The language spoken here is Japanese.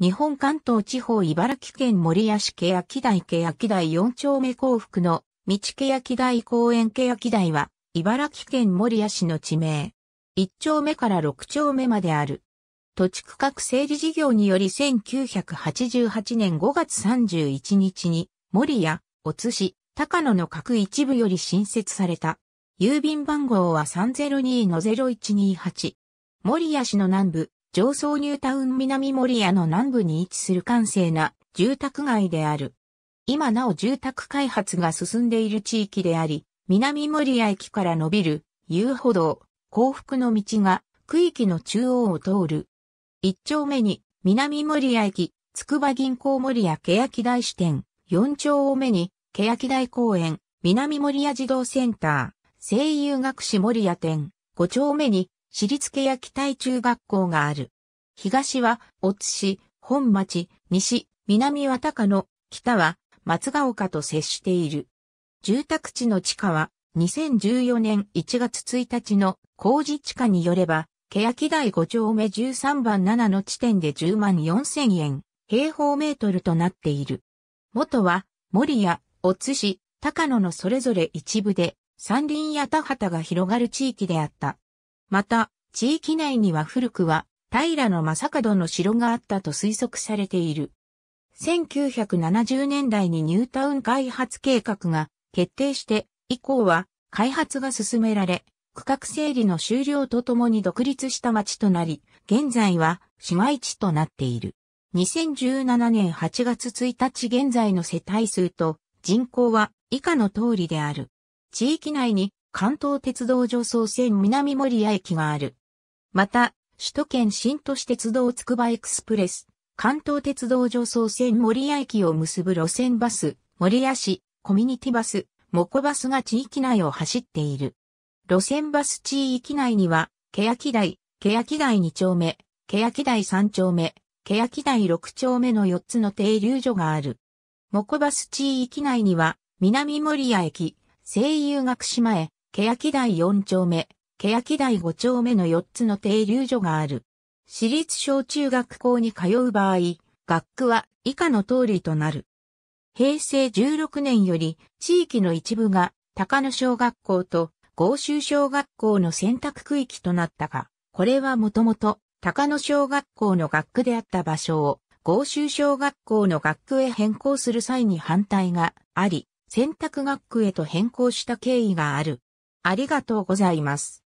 日本関東地方茨城県森谷市欅台欅台4丁目幸福の道欅台公園欅台は茨城県森谷市の地名。1丁目から6丁目まである。土地区画整理事業により1988年5月31日に森谷、お津市、高野の各一部より新設された。郵便番号は302-01228。森谷市の南部、上層ニュータウン南森屋の南部に位置する閑静な住宅街である。今なお住宅開発が進んでいる地域であり、南森屋駅から伸びる遊歩道、幸福の道が区域の中央を通る。一丁目に南森屋駅、筑波銀行森屋欅台支店、四丁目に欅台公園、南森屋児童センター、声優学士森屋店、五丁目に私立けや期待中学校がある。東は、大津市、本町、西、南は高野、北は、松ヶ丘と接している。住宅地の地価は、2014年1月1日の工事地価によれば、欅台5丁目13番7の地点で10万4000円、平方メートルとなっている。元は、森や、お津市、高野のそれぞれ一部で、山林や田畑が広がる地域であった。また、地域内には古くは平野正門の城があったと推測されている。1970年代にニュータウン開発計画が決定して以降は開発が進められ、区画整理の終了とともに独立した町となり、現在は市街地となっている。2017年8月1日現在の世帯数と人口は以下の通りである。地域内に関東鉄道上総線南守谷駅がある。また、首都圏新都市鉄道つくばエクスプレス、関東鉄道上総線守谷駅を結ぶ路線バス、守谷市、コミュニティバス、モコバスが地域内を走っている。路線バス地域内には、欅台、欅台2丁目、欅台3丁目、欅台6丁目の4つの停留所がある。モコバス地域内には、南守谷駅、西遊学島へ、欅台4丁目、欅台5丁目の4つの停留所がある。私立小中学校に通う場合、学区は以下の通りとなる。平成16年より地域の一部が高野小学校と合衆小学校の選択区域となったが、これはもともと高野小学校の学区であった場所を合衆小学校の学区へ変更する際に反対があり、選択学区へと変更した経緯がある。ありがとうございます。